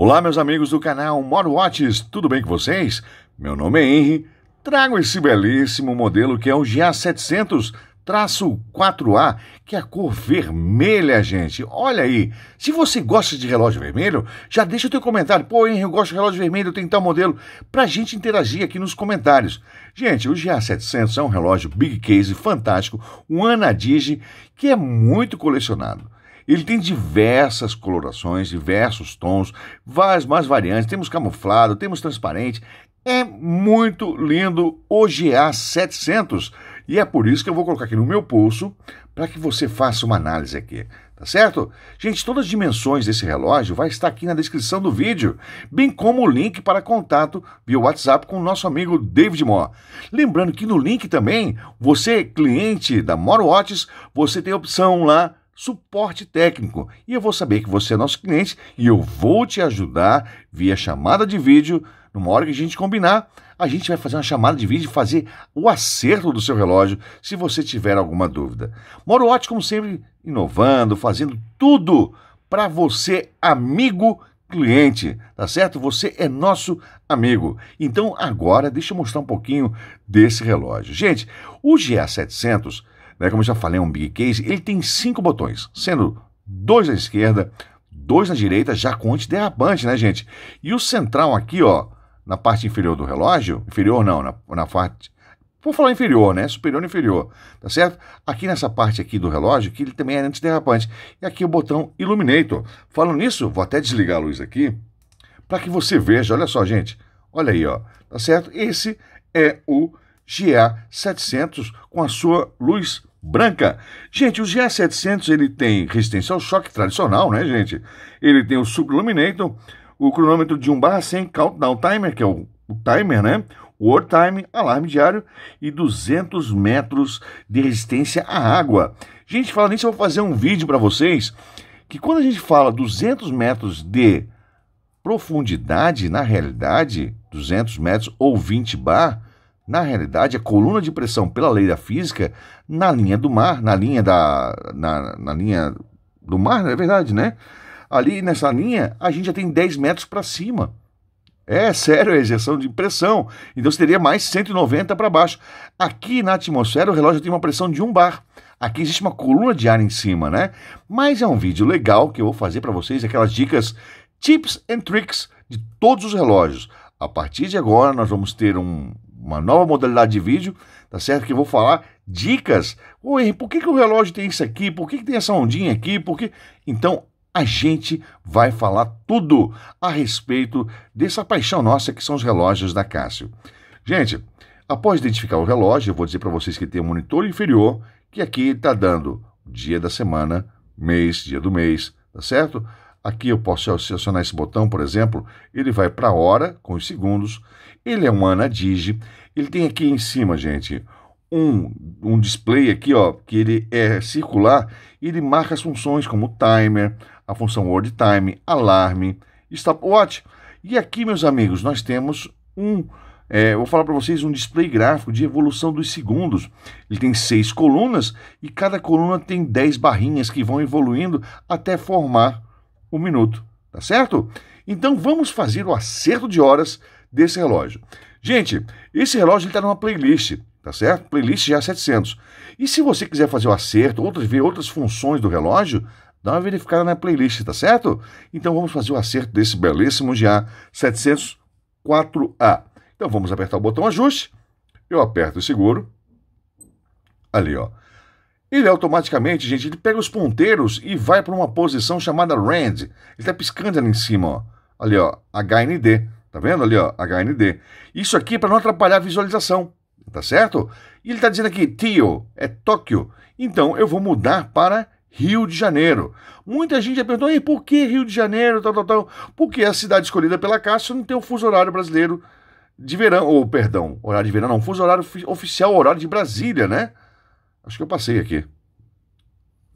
Olá, meus amigos do canal Moro Watches, tudo bem com vocês? Meu nome é Henry, trago esse belíssimo modelo que é o GA700 4A, que é a cor vermelha, gente. Olha aí, se você gosta de relógio vermelho, já deixa o teu comentário. Pô, Henry, eu gosto de relógio vermelho, tem tal modelo, pra gente interagir aqui nos comentários. Gente, o GA700 é um relógio big case fantástico, um Anadigi, que é muito colecionado. Ele tem diversas colorações, diversos tons, várias mais variantes. Temos camuflado, temos transparente. É muito lindo o GA700 e é por isso que eu vou colocar aqui no meu pulso para que você faça uma análise aqui, tá certo? Gente, todas as dimensões desse relógio vai estar aqui na descrição do vídeo, bem como o link para contato via WhatsApp com o nosso amigo David Moore. Lembrando que no link também, você cliente da Moro Watches, você tem a opção lá suporte técnico. E eu vou saber que você é nosso cliente e eu vou te ajudar via chamada de vídeo. Numa hora que a gente combinar, a gente vai fazer uma chamada de vídeo e fazer o acerto do seu relógio se você tiver alguma dúvida. Moro Watch, como sempre, inovando, fazendo tudo para você, amigo cliente, tá certo? Você é nosso amigo. Então agora deixa eu mostrar um pouquinho desse relógio. Gente, o GA700 né, como eu já falei, é um big case, ele tem cinco botões, sendo dois na esquerda, dois na direita, já com antiderrapante, né, gente? E o central aqui, ó, na parte inferior do relógio, inferior não, na, na parte Vou falar inferior, né? Superior e inferior, tá certo? Aqui nessa parte aqui do relógio, que ele também é antiderrapante. E aqui o botão Illuminator. Falando nisso, vou até desligar a luz aqui, para que você veja. Olha só, gente. Olha aí, ó. Tá certo? Esse é o GA700 com a sua luz branca. Gente, o GA700 ele tem resistência ao choque tradicional, né, gente? Ele tem o subluminator, o cronômetro de 1 barra 100, countdown timer, que é o, o timer, né? War Time, alarme diário e 200 metros de resistência à água. Gente, falando nisso, eu vou fazer um vídeo para vocês que quando a gente fala 200 metros de profundidade, na realidade, 200 metros ou 20 bar, na realidade, a coluna de pressão pela lei da física na linha do mar, na linha da. na, na linha do mar, é verdade, né? Ali nessa linha, a gente já tem 10 metros para cima. É sério, é exerção de pressão. Então você teria mais 190 para baixo. Aqui na atmosfera, o relógio tem uma pressão de 1 bar. Aqui existe uma coluna de ar em cima, né? Mas é um vídeo legal que eu vou fazer para vocês aquelas dicas, tips and tricks de todos os relógios. A partir de agora, nós vamos ter um, uma nova modalidade de vídeo, tá certo? Que eu vou falar dicas. Oi, por que, que o relógio tem isso aqui? Por que, que tem essa ondinha aqui? Por que... Então, a gente vai falar tudo a respeito dessa paixão nossa que são os relógios da Cássio. Gente, após identificar o relógio, eu vou dizer para vocês que tem o um monitor inferior, que aqui está dando dia da semana, mês, dia do mês, tá certo? Aqui eu posso acionar esse botão, por exemplo, ele vai para a hora, com os segundos, ele é um AnaDigi, ele tem aqui em cima, gente, um, um display aqui, ó, que ele é circular, e ele marca as funções como timer, a função word time, alarme, stopwatch. E aqui, meus amigos, nós temos um, é, vou falar para vocês, um display gráfico de evolução dos segundos. Ele tem seis colunas e cada coluna tem dez barrinhas que vão evoluindo até formar um minuto, tá certo? Então vamos fazer o acerto de horas desse relógio. Gente, esse relógio está numa playlist, tá certo? Playlist já 700. E se você quiser fazer o acerto, outras, ver outras funções do relógio, dá uma verificada na playlist, tá certo? Então vamos fazer o acerto desse belíssimo GA 704A. Então vamos apertar o botão ajuste, eu aperto e seguro, ali ó. Ele automaticamente, gente, ele pega os ponteiros e vai para uma posição chamada RAND. Ele está piscando ali em cima, ó. Ali, ó, HND. Tá vendo ali, ó, HND. Isso aqui é para não atrapalhar a visualização, tá certo? E ele está dizendo aqui, Tio, é Tóquio. Então, eu vou mudar para Rio de Janeiro. Muita gente já perguntou, e por que Rio de Janeiro, tal, tal, tal? Porque a cidade escolhida pela Cássio não tem o fuso horário brasileiro de verão, ou, perdão, horário de verão não, fuso horário oficial, horário de Brasília, né? Acho que eu passei aqui.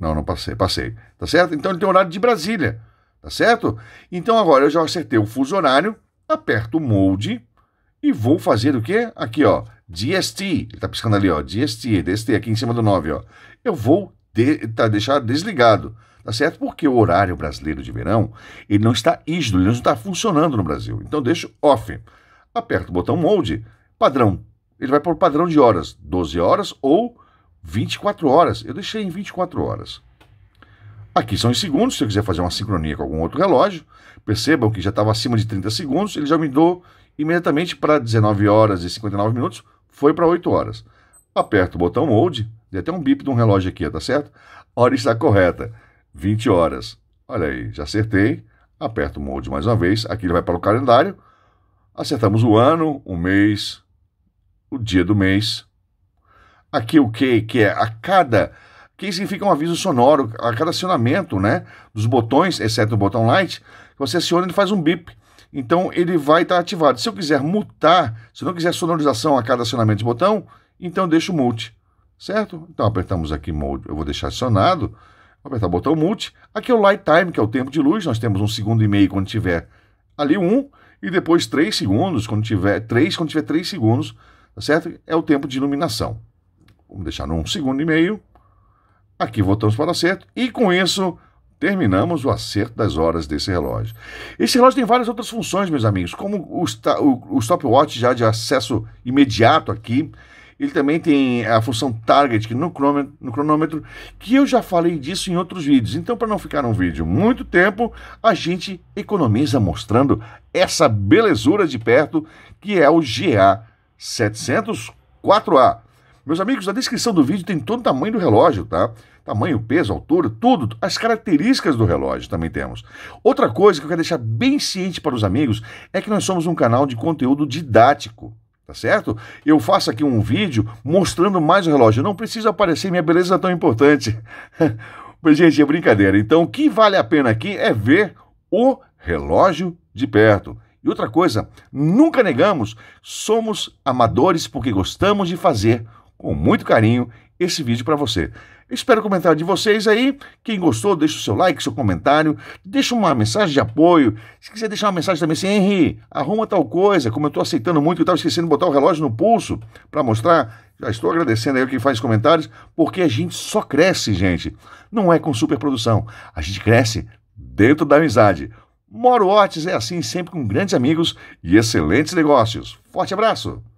Não, não passei, passei. Tá certo? Então ele tem horário de Brasília. Tá certo? Então agora eu já acertei o fuso horário, aperto o molde e vou fazer o quê? Aqui, ó. DST. Ele tá piscando ali, ó. DST, DST, aqui em cima do 9, ó. Eu vou de, tá, deixar desligado. Tá certo? Porque o horário brasileiro de verão, ele não está ígido, ele não está funcionando no Brasil. Então deixo off. Aperto o botão molde, padrão. Ele vai por padrão de horas, 12 horas ou 24 horas. Eu deixei em 24 horas. Aqui são em segundos. Se eu quiser fazer uma sincronia com algum outro relógio, percebam que já estava acima de 30 segundos. Ele já me deu imediatamente para 19 horas e 59 minutos. Foi para 8 horas. Aperto o botão Mode. Deu até um bip de um relógio aqui, tá certo? A hora está correta. 20 horas. Olha aí, já acertei. Aperto o Mode mais uma vez. Aqui ele vai para o calendário. Acertamos o ano, o mês, o dia do mês, aqui o que, que é a cada. que significa um aviso sonoro, a cada acionamento né, dos botões, exceto o botão light, você aciona ele faz um bip. Então ele vai estar tá ativado. Se eu quiser mutar, se eu não quiser sonorização a cada acionamento de botão, então deixo mute. Certo? Então apertamos aqui mode, eu vou deixar acionado. Vou apertar o botão mute. Aqui é o light time, que é o tempo de luz. Nós temos um segundo e meio quando tiver ali um, e depois três segundos, quando tiver três, quando tiver três segundos, tá certo? É o tempo de iluminação. Vamos deixar num segundo e meio. Aqui voltamos para o acerto. E com isso, terminamos o acerto das horas desse relógio. Esse relógio tem várias outras funções, meus amigos, como o, o, o stopwatch já de acesso imediato aqui. Ele também tem a função target que no, cronômetro, no cronômetro, que eu já falei disso em outros vídeos. Então, para não ficar um vídeo muito tempo, a gente economiza mostrando essa belezura de perto, que é o GA 704A. Meus amigos, na descrição do vídeo tem todo o tamanho do relógio, tá? Tamanho, peso, altura, tudo, as características do relógio também temos. Outra coisa que eu quero deixar bem ciente para os amigos é que nós somos um canal de conteúdo didático tá certo? Eu faço aqui um vídeo mostrando mais o relógio. Não precisa aparecer, minha beleza é tão importante. Mas, gente, é brincadeira. Então, o que vale a pena aqui é ver o relógio de perto. E outra coisa, nunca negamos, somos amadores porque gostamos de fazer com muito carinho esse vídeo para você. Espero o comentário de vocês aí. Quem gostou, deixa o seu like, seu comentário, deixa uma mensagem de apoio. Se quiser deixar uma mensagem também assim, Henry, arruma tal coisa, como eu estou aceitando muito, eu estava esquecendo de botar o relógio no pulso para mostrar. Já estou agradecendo aí quem faz comentários, porque a gente só cresce, gente. Não é com superprodução. A gente cresce dentro da amizade. Moro Otis é assim, sempre com grandes amigos e excelentes negócios. Forte abraço!